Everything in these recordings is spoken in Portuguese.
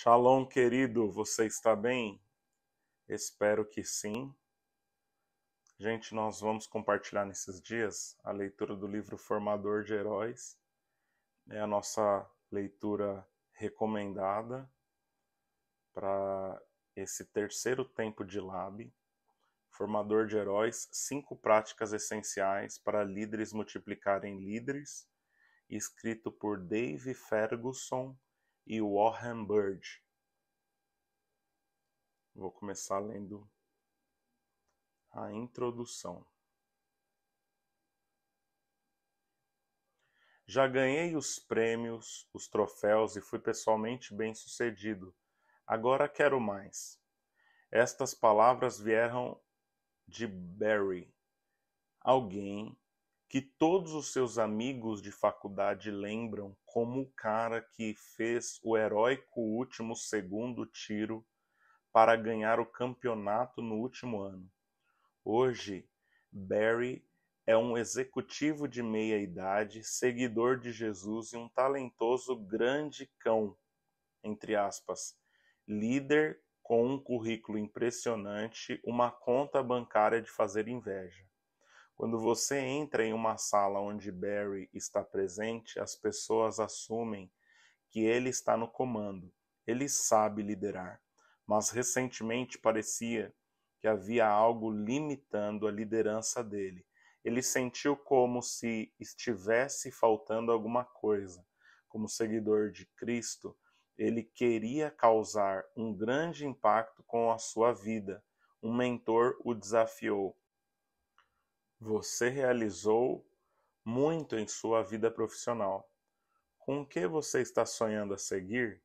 Shalom, querido, você está bem? Espero que sim. Gente, nós vamos compartilhar nesses dias a leitura do livro Formador de Heróis. É a nossa leitura recomendada para esse terceiro tempo de Lab. Formador de Heróis: Cinco Práticas Essenciais para Líderes Multiplicarem Líderes, escrito por Dave Ferguson e Warren Bird. Vou começar lendo a introdução. Já ganhei os prêmios, os troféus e fui pessoalmente bem sucedido. Agora quero mais. Estas palavras vieram de Barry, alguém que todos os seus amigos de faculdade lembram como o cara que fez o heróico último segundo tiro para ganhar o campeonato no último ano. Hoje, Barry é um executivo de meia idade, seguidor de Jesus e um talentoso grande cão, entre aspas, líder com um currículo impressionante, uma conta bancária de fazer inveja. Quando você entra em uma sala onde Barry está presente, as pessoas assumem que ele está no comando. Ele sabe liderar, mas recentemente parecia que havia algo limitando a liderança dele. Ele sentiu como se estivesse faltando alguma coisa. Como seguidor de Cristo, ele queria causar um grande impacto com a sua vida. Um mentor o desafiou: você realizou muito em sua vida profissional. Com o que você está sonhando a seguir?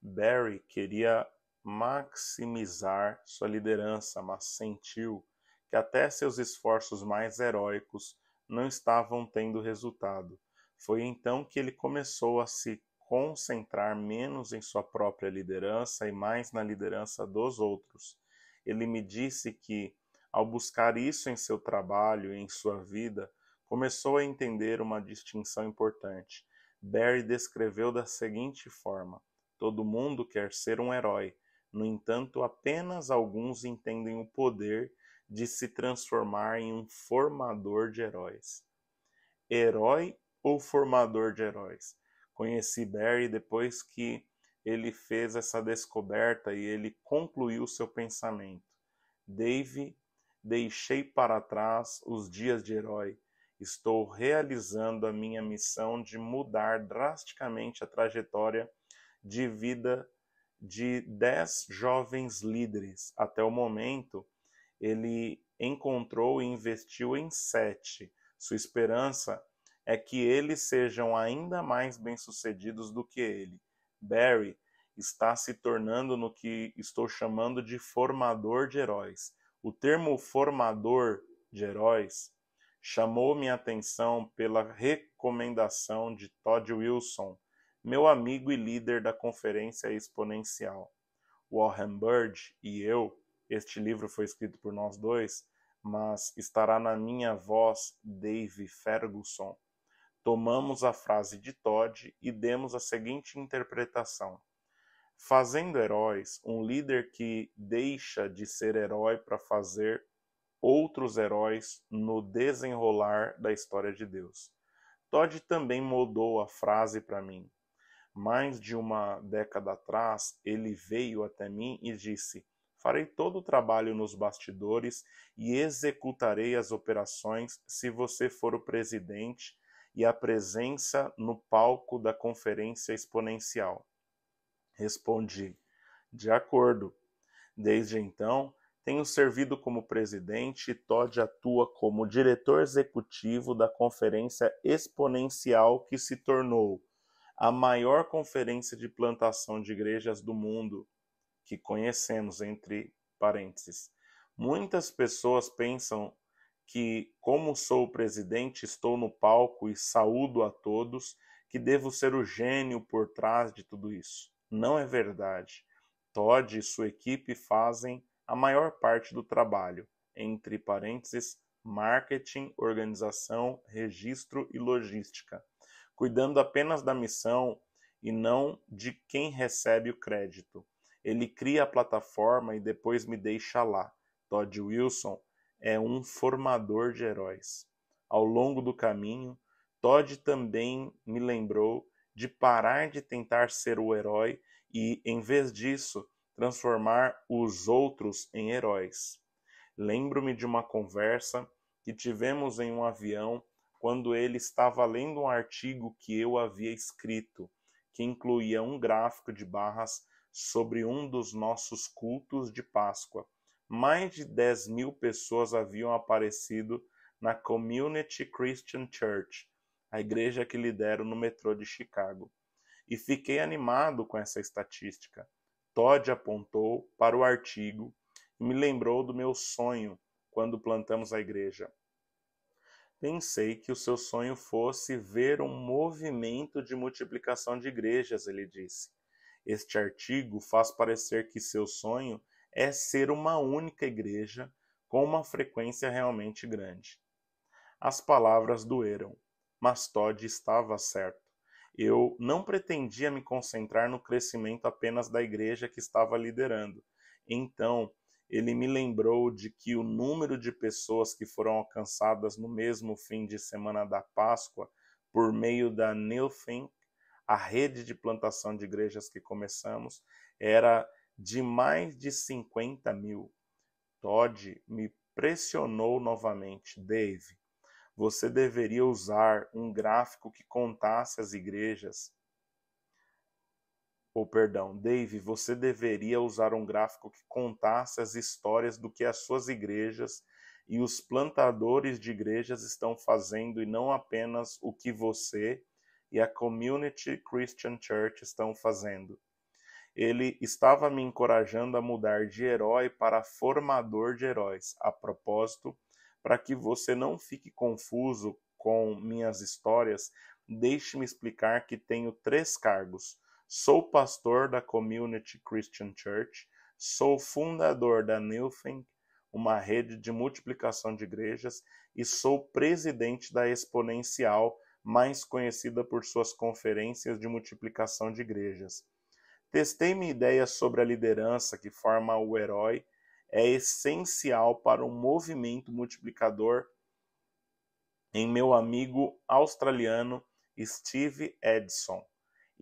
Barry queria maximizar sua liderança, mas sentiu que até seus esforços mais heróicos não estavam tendo resultado. Foi então que ele começou a se concentrar menos em sua própria liderança e mais na liderança dos outros. Ele me disse que ao buscar isso em seu trabalho e em sua vida, começou a entender uma distinção importante. Barry descreveu da seguinte forma: Todo mundo quer ser um herói, no entanto, apenas alguns entendem o poder de se transformar em um formador de heróis. Herói ou formador de heróis? Conheci Barry depois que ele fez essa descoberta e ele concluiu seu pensamento. Dave Deixei para trás os dias de herói. Estou realizando a minha missão de mudar drasticamente a trajetória de vida de dez jovens líderes. Até o momento, ele encontrou e investiu em sete. Sua esperança é que eles sejam ainda mais bem-sucedidos do que ele. Barry está se tornando no que estou chamando de formador de heróis. O termo formador de heróis chamou minha atenção pela recomendação de Todd Wilson, meu amigo e líder da Conferência Exponencial. Warren Bird e eu, este livro foi escrito por nós dois, mas estará na minha voz, Dave Ferguson. Tomamos a frase de Todd e demos a seguinte interpretação: fazendo heróis, um líder que deixa de ser herói para fazer outros heróis no desenrolar da história de Deus. Todd também mudou a frase para mim. Mais de uma década atrás, ele veio até mim e disse: Farei todo o trabalho nos bastidores e executarei as operações se você for o presidente e a presença no palco da conferência exponencial. Respondi: De acordo. Desde então, tenho servido como presidente e Todd atua como diretor executivo da Conferência Exponencial, que se tornou a maior conferência de plantação de igrejas do mundo, que conhecemos, entre parênteses. Muitas pessoas pensam que, como sou o presidente, estou no palco e saúdo a todos, que devo ser o gênio por trás de tudo isso não é verdade. Todd e sua equipe fazem a maior parte do trabalho, entre parênteses, marketing, organização, registro e logística, cuidando apenas da missão e não de quem recebe o crédito. Ele cria a plataforma e depois me deixa lá. Todd Wilson é um formador de heróis. Ao longo do caminho, Todd também me lembrou de parar de tentar ser o herói e, em vez disso, transformar os outros em heróis. Lembro-me de uma conversa que tivemos em um avião quando ele estava lendo um artigo que eu havia escrito, que incluía um gráfico de barras sobre um dos nossos cultos de Páscoa. Mais de 10 mil pessoas haviam aparecido na Community Christian Church, a igreja que lidero no metrô de Chicago. E fiquei animado com essa estatística. Todd apontou para o artigo e me lembrou do meu sonho quando plantamos a igreja. Pensei que o seu sonho fosse ver um movimento de multiplicação de igrejas, ele disse. Este artigo faz parecer que seu sonho é ser uma única igreja com uma frequência realmente grande. As palavras doeram mas Todd estava certo. Eu não pretendia me concentrar no crescimento apenas da igreja que estava liderando. Então, ele me lembrou de que o número de pessoas que foram alcançadas no mesmo fim de semana da Páscoa por meio da New Think, a rede de plantação de igrejas que começamos, era de mais de 50 mil. Todd me pressionou novamente, Dave você deveria usar um gráfico que contasse as igrejas. Ou, oh, perdão, Dave, você deveria usar um gráfico que contasse as histórias do que as suas igrejas e os plantadores de igrejas estão fazendo e não apenas o que você e a Community Christian Church estão fazendo. Ele estava me encorajando a mudar de herói para formador de heróis. A propósito, para que você não fique confuso com minhas histórias, deixe-me explicar que tenho três cargos. Sou pastor da Community Christian Church, sou fundador da Newfink, uma rede de multiplicação de igrejas, e sou presidente da Exponencial, mais conhecida por suas conferências de multiplicação de igrejas. Testei minha ideia sobre a liderança que forma o herói é essencial para um movimento multiplicador em meu amigo australiano Steve Edson.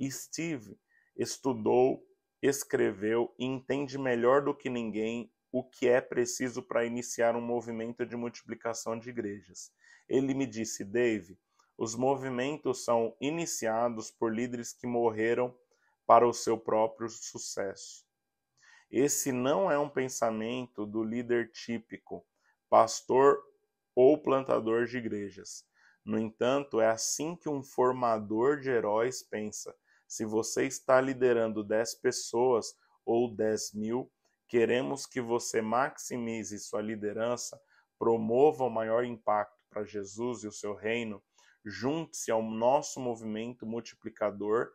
Steve estudou, escreveu e entende melhor do que ninguém o que é preciso para iniciar um movimento de multiplicação de igrejas. Ele me disse, Dave, os movimentos são iniciados por líderes que morreram para o seu próprio sucesso. Esse não é um pensamento do líder típico, pastor ou plantador de igrejas. No entanto, é assim que um formador de heróis pensa. Se você está liderando 10 pessoas ou 10 mil, queremos que você maximize sua liderança, promova o maior impacto para Jesus e o seu reino, junte-se ao nosso movimento multiplicador,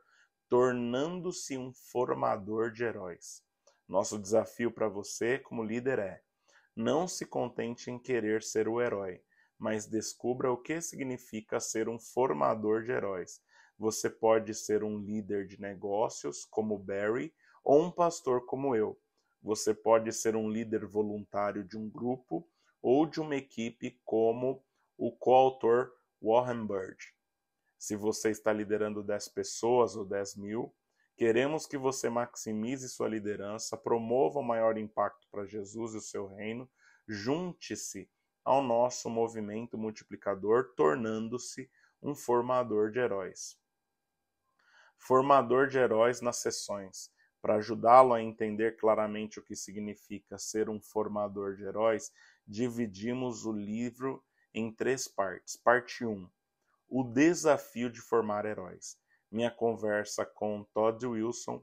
tornando-se um formador de heróis. Nosso desafio para você, como líder, é: não se contente em querer ser o herói, mas descubra o que significa ser um formador de heróis. Você pode ser um líder de negócios, como Barry, ou um pastor, como eu. Você pode ser um líder voluntário de um grupo ou de uma equipe, como o coautor Warren Bird. Se você está liderando 10 pessoas ou 10 mil, Queremos que você maximize sua liderança, promova o maior impacto para Jesus e o seu reino, junte-se ao nosso movimento multiplicador, tornando-se um formador de heróis. Formador de heróis nas sessões. Para ajudá-lo a entender claramente o que significa ser um formador de heróis, dividimos o livro em três partes. Parte 1: O desafio de formar heróis minha conversa com Todd Wilson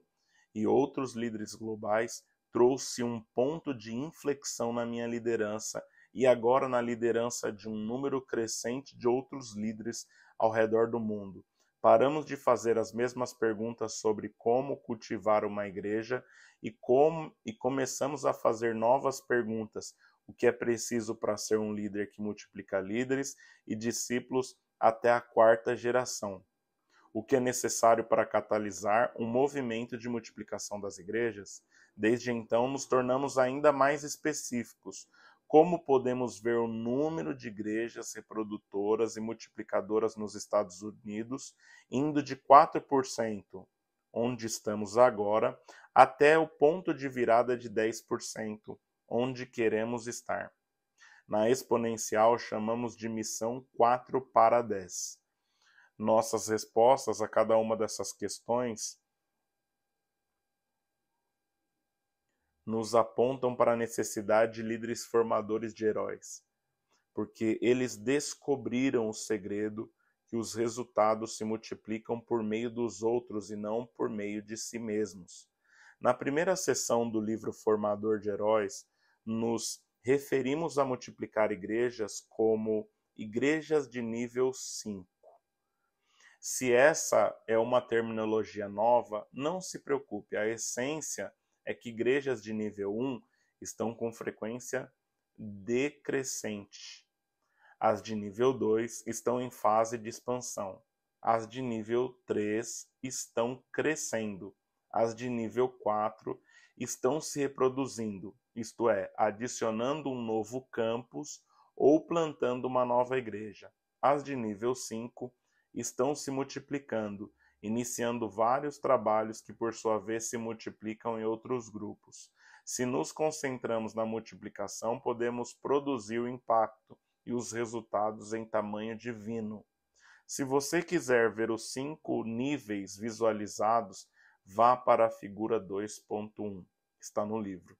e outros líderes globais trouxe um ponto de inflexão na minha liderança e agora na liderança de um número crescente de outros líderes ao redor do mundo. Paramos de fazer as mesmas perguntas sobre como cultivar uma igreja e, como, e começamos a fazer novas perguntas: o que é preciso para ser um líder que multiplica líderes e discípulos até a quarta geração? o que é necessário para catalisar um movimento de multiplicação das igrejas, desde então nos tornamos ainda mais específicos. Como podemos ver o número de igrejas reprodutoras e multiplicadoras nos Estados Unidos indo de 4%, onde estamos agora, até o ponto de virada de 10%, onde queremos estar. Na exponencial chamamos de missão 4 para 10 nossas respostas a cada uma dessas questões nos apontam para a necessidade de líderes formadores de heróis, porque eles descobriram o segredo que os resultados se multiplicam por meio dos outros e não por meio de si mesmos. Na primeira sessão do livro Formador de Heróis, nos referimos a multiplicar igrejas como igrejas de nível 5. Se essa é uma terminologia nova, não se preocupe, a essência é que igrejas de nível 1 estão com frequência decrescente. As de nível 2 estão em fase de expansão. As de nível 3 estão crescendo. As de nível 4 estão se reproduzindo, isto é, adicionando um novo campus ou plantando uma nova igreja. As de nível 5 estão se multiplicando, iniciando vários trabalhos que, por sua vez, se multiplicam em outros grupos. Se nos concentramos na multiplicação, podemos produzir o impacto e os resultados em tamanho divino. Se você quiser ver os cinco níveis visualizados, vá para a figura 2.1, está no livro.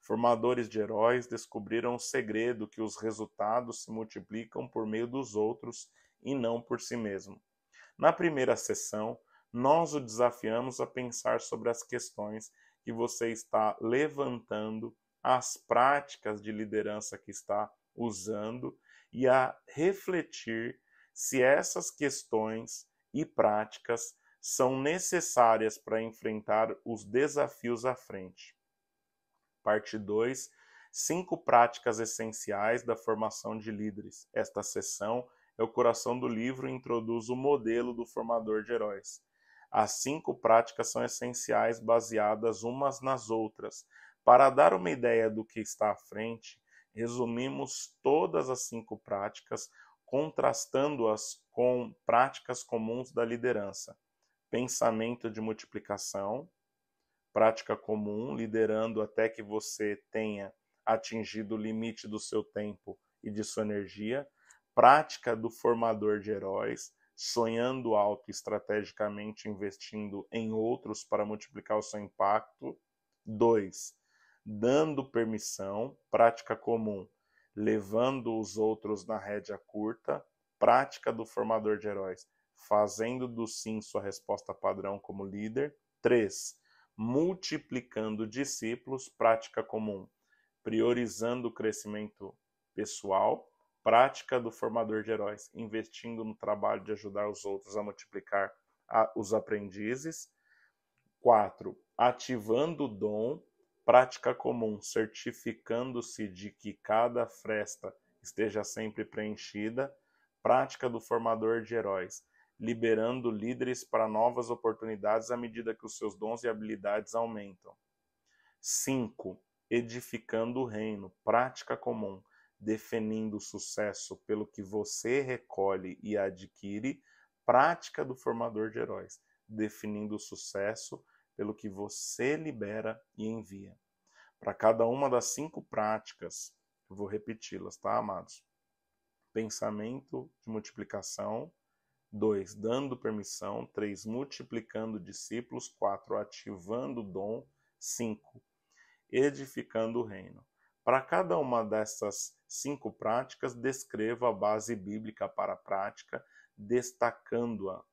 Formadores de heróis descobriram o segredo que os resultados se multiplicam por meio dos outros e não por si mesmo. Na primeira sessão, nós o desafiamos a pensar sobre as questões que você está levantando, as práticas de liderança que está usando e a refletir se essas questões e práticas são necessárias para enfrentar os desafios à frente. Parte 2: cinco práticas essenciais da formação de líderes. Esta sessão é o coração do livro e introduz o modelo do formador de heróis. As cinco práticas são essenciais, baseadas umas nas outras. Para dar uma ideia do que está à frente, resumimos todas as cinco práticas, contrastando-as com práticas comuns da liderança: pensamento de multiplicação, prática comum, liderando até que você tenha atingido o limite do seu tempo e de sua energia, prática do formador de heróis, sonhando alto, estrategicamente investindo em outros para multiplicar o seu impacto. 2. Dando permissão, prática comum, levando os outros na rédea curta, prática do formador de heróis, fazendo do sim sua resposta padrão como líder. 3. Multiplicando discípulos, prática comum, priorizando o crescimento pessoal, prática do formador de heróis, investindo no trabalho de ajudar os outros a multiplicar a, os aprendizes. 4. Ativando o dom, prática comum, certificando-se de que cada fresta esteja sempre preenchida. Prática do formador de heróis, liberando líderes para novas oportunidades à medida que os seus dons e habilidades aumentam. 5. Edificando o reino, prática comum, definindo o sucesso pelo que você recolhe e adquire, prática do formador de heróis, definindo o sucesso pelo que você libera e envia. Para cada uma das cinco práticas, eu vou repeti-las, tá, amados? Pensamento de multiplicação. 2. Dando permissão. 3. Multiplicando discípulos. 4. Ativando o dom. 5. Edificando o reino. Para cada uma dessas cinco práticas, descreva a base bíblica para a prática, destacando-a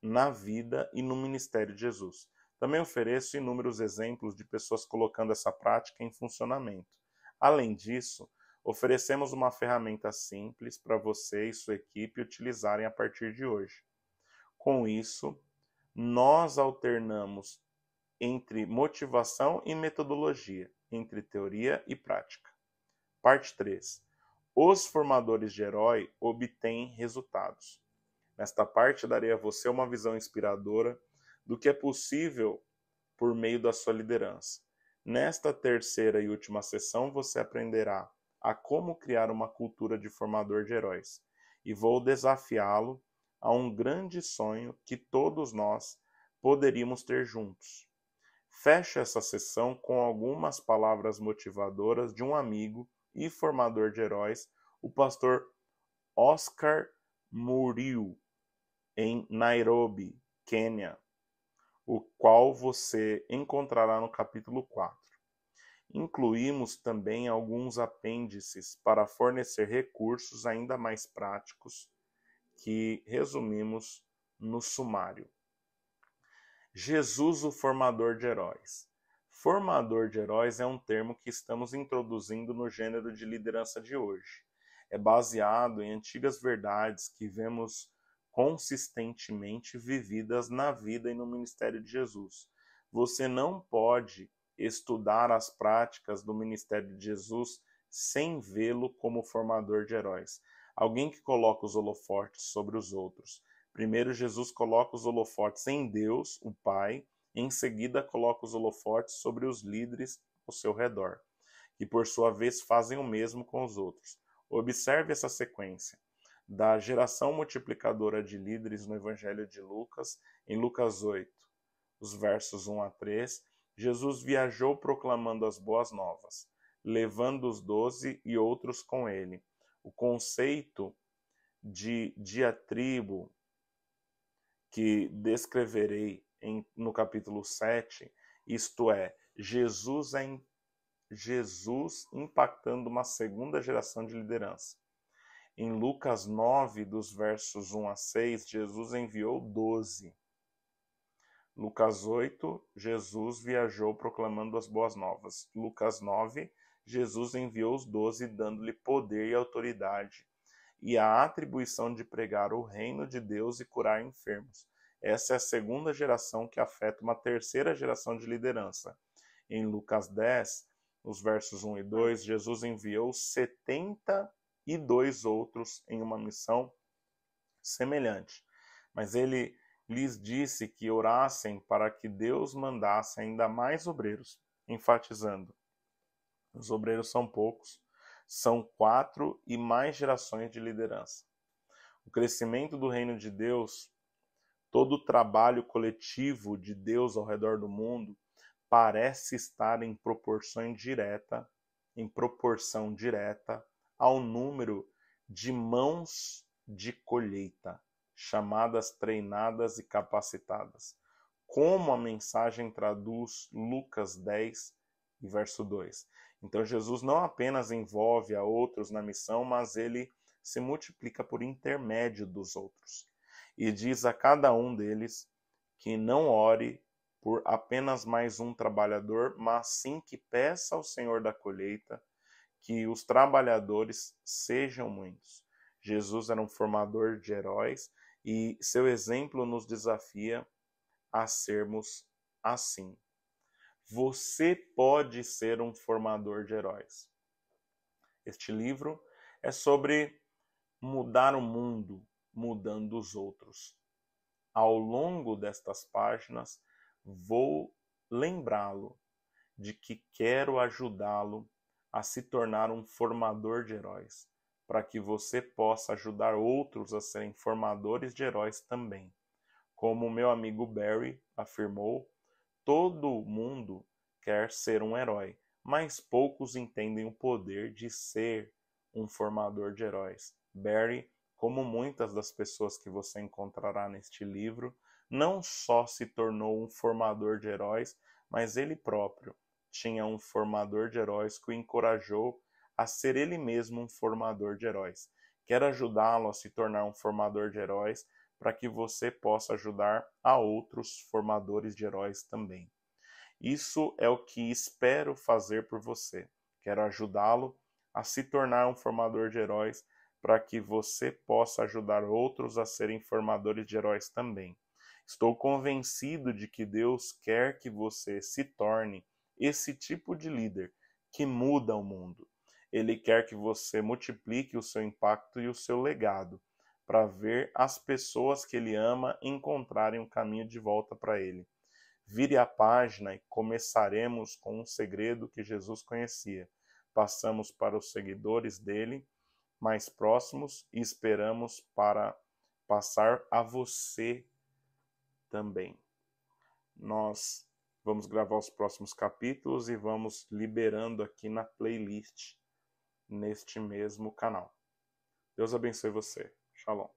na vida e no ministério de Jesus. Também ofereço inúmeros exemplos de pessoas colocando essa prática em funcionamento. Além disso, oferecemos uma ferramenta simples para você e sua equipe utilizarem a partir de hoje. Com isso, nós alternamos entre motivação e metodologia entre teoria e prática. Parte 3. Os formadores de herói obtêm resultados. Nesta parte, darei a você uma visão inspiradora do que é possível por meio da sua liderança. Nesta terceira e última sessão, você aprenderá a como criar uma cultura de formador de heróis e vou desafiá-lo a um grande sonho que todos nós poderíamos ter juntos feche essa sessão com algumas palavras motivadoras de um amigo e formador de heróis, o pastor Oscar Muriu, em Nairobi, Quênia, o qual você encontrará no capítulo 4. Incluímos também alguns apêndices para fornecer recursos ainda mais práticos que resumimos no sumário. Jesus, o formador de heróis. Formador de heróis é um termo que estamos introduzindo no gênero de liderança de hoje. É baseado em antigas verdades que vemos consistentemente vividas na vida e no ministério de Jesus. Você não pode estudar as práticas do ministério de Jesus sem vê-lo como formador de heróis, alguém que coloca os holofotes sobre os outros, Primeiro, Jesus coloca os holofotes em Deus, o Pai, em seguida, coloca os holofotes sobre os líderes ao seu redor, que por sua vez fazem o mesmo com os outros. Observe essa sequência. Da geração multiplicadora de líderes no Evangelho de Lucas, em Lucas 8, os versos 1 a 3, Jesus viajou proclamando as boas novas, levando os doze e outros com ele. O conceito de diatribo que descreverei em, no capítulo 7, isto é, Jesus, é in, Jesus impactando uma segunda geração de liderança. Em Lucas 9, dos versos 1 a 6, Jesus enviou 12. Lucas 8, Jesus viajou proclamando as boas novas. Lucas 9, Jesus enviou os 12, dando-lhe poder e autoridade e a atribuição de pregar o reino de Deus e curar enfermos. Essa é a segunda geração que afeta uma terceira geração de liderança. Em Lucas 10, nos versos 1 e 2, Jesus enviou 72 outros em uma missão semelhante. Mas ele lhes disse que orassem para que Deus mandasse ainda mais obreiros, enfatizando: os obreiros são poucos, são quatro e mais gerações de liderança. O crescimento do reino de Deus, todo o trabalho coletivo de Deus ao redor do mundo, parece estar em proporção direta, em proporção direta ao número de mãos de colheita, chamadas treinadas e capacitadas. Como a mensagem traduz Lucas 10 verso 2. Então Jesus não apenas envolve a outros na missão, mas ele se multiplica por intermédio dos outros. E diz a cada um deles que não ore por apenas mais um trabalhador, mas sim que peça ao Senhor da colheita que os trabalhadores sejam muitos. Jesus era um formador de heróis e seu exemplo nos desafia a sermos assim. Você pode ser um formador de heróis. Este livro é sobre mudar o mundo mudando os outros. Ao longo destas páginas, vou lembrá-lo de que quero ajudá-lo a se tornar um formador de heróis, para que você possa ajudar outros a serem formadores de heróis também. Como o meu amigo Barry afirmou, Todo mundo quer ser um herói, mas poucos entendem o poder de ser um formador de heróis. Barry, como muitas das pessoas que você encontrará neste livro, não só se tornou um formador de heróis, mas ele próprio tinha um formador de heróis que o encorajou a ser ele mesmo um formador de heróis. Quer ajudá-lo a se tornar um formador de heróis, para que você possa ajudar a outros formadores de heróis também. Isso é o que espero fazer por você. Quero ajudá-lo a se tornar um formador de heróis para que você possa ajudar outros a serem formadores de heróis também. Estou convencido de que Deus quer que você se torne esse tipo de líder que muda o mundo. Ele quer que você multiplique o seu impacto e o seu legado para ver as pessoas que ele ama encontrarem o um caminho de volta para ele. Vire a página e começaremos com um segredo que Jesus conhecia. Passamos para os seguidores dele mais próximos e esperamos para passar a você também. Nós vamos gravar os próximos capítulos e vamos liberando aqui na playlist neste mesmo canal. Deus abençoe você. Shalom.